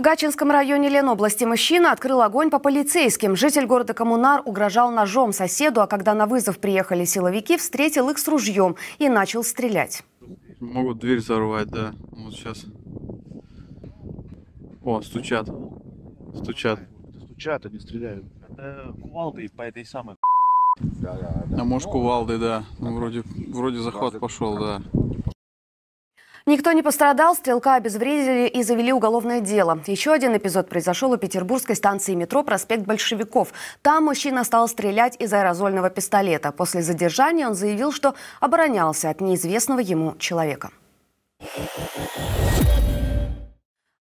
В Гачинском районе Ленобласти мужчина открыл огонь по полицейским. Житель города Коммунар угрожал ножом соседу, а когда на вызов приехали силовики, встретил их с ружьем и начал стрелять. Могут дверь взорвать, да. Вот сейчас. О, стучат. Стучат. Стучат, они стреляют. Это кувалдой по этой самой... Ну, ну, да, да, да. А может кувалды, да. Ну, вроде, вроде захват пошел, да. Никто не пострадал, стрелка обезвредили и завели уголовное дело. Еще один эпизод произошел у петербургской станции метро «Проспект Большевиков». Там мужчина стал стрелять из аэрозольного пистолета. После задержания он заявил, что оборонялся от неизвестного ему человека.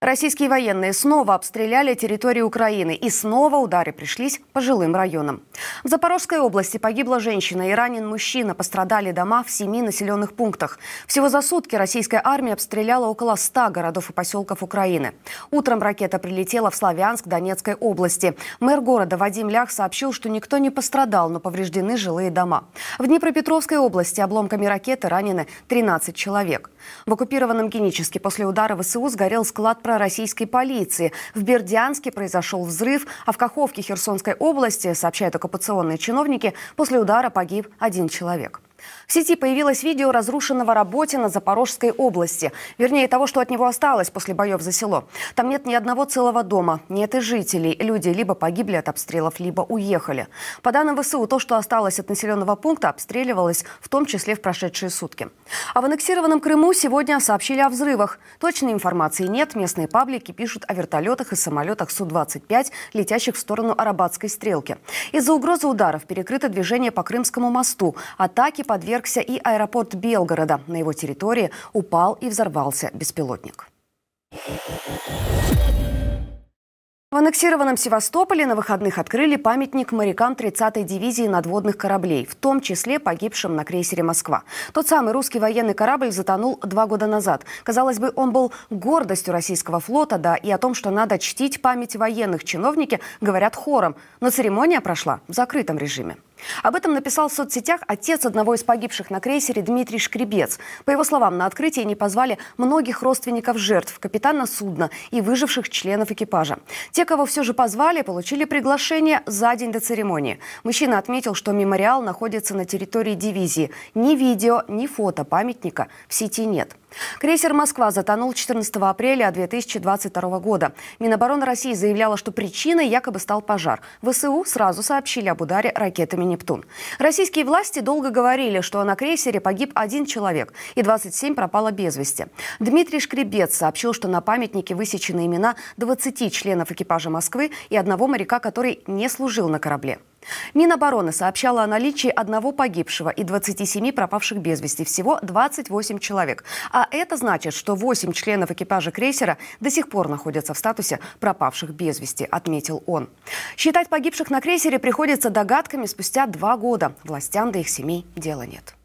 Российские военные снова обстреляли территорию Украины и снова удары пришлись по жилым районам. В Запорожской области погибла женщина и ранен мужчина. Пострадали дома в семи населенных пунктах. Всего за сутки российская армия обстреляла около ста городов и поселков Украины. Утром ракета прилетела в Славянск Донецкой области. Мэр города Вадим Лях сообщил, что никто не пострадал, но повреждены жилые дома. В Днепропетровской области обломками ракеты ранены 13 человек. В оккупированном Генически после удара ВСУ сгорел склад прорабатывания российской полиции. В Бердянске произошел взрыв, а в Каховке Херсонской области, сообщают оккупационные чиновники, после удара погиб один человек. В сети появилось видео разрушенного Работина Запорожской области. Вернее, того, что от него осталось после боев за село. Там нет ни одного целого дома, нет и жителей. Люди либо погибли от обстрелов, либо уехали. По данным ВСУ, то, что осталось от населенного пункта, обстреливалось в том числе в прошедшие сутки. А в аннексированном Крыму сегодня сообщили о взрывах. Точной информации нет. Местные паблики пишут о вертолетах и самолетах Су-25, летящих в сторону Арабатской стрелки. Из-за угрозы ударов перекрыто движение по Крымскому мосту. Атаки подвергся и аэропорт Белгорода. На его территории упал и взорвался беспилотник. В аннексированном Севастополе на выходных открыли памятник морякам 30-й дивизии надводных кораблей, в том числе погибшим на крейсере «Москва». Тот самый русский военный корабль затонул два года назад. Казалось бы, он был гордостью российского флота, да и о том, что надо чтить память военных, чиновники говорят хором. Но церемония прошла в закрытом режиме. Об этом написал в соцсетях отец одного из погибших на крейсере Дмитрий Шкребец. По его словам, на открытие не позвали многих родственников жертв, капитана судна и выживших членов экипажа. Те, кого все же позвали, получили приглашение за день до церемонии. Мужчина отметил, что мемориал находится на территории дивизии. Ни видео, ни фото памятника в сети нет. Крейсер «Москва» затонул 14 апреля 2022 года. Минобороны России заявляла, что причиной якобы стал пожар. ВСУ сразу сообщили об ударе ракетами «Нептун». Российские власти долго говорили, что на крейсере погиб один человек и 27 пропало без вести. Дмитрий Шкребец сообщил, что на памятнике высечены имена 20 членов экипажа «Москвы» и одного моряка, который не служил на корабле. Минобороны сообщала о наличии одного погибшего и 27 пропавших без вести. Всего 28 человек. А это значит, что 8 членов экипажа крейсера до сих пор находятся в статусе пропавших без вести, отметил он. Считать погибших на крейсере приходится догадками спустя два года. Властям до их семей дела нет.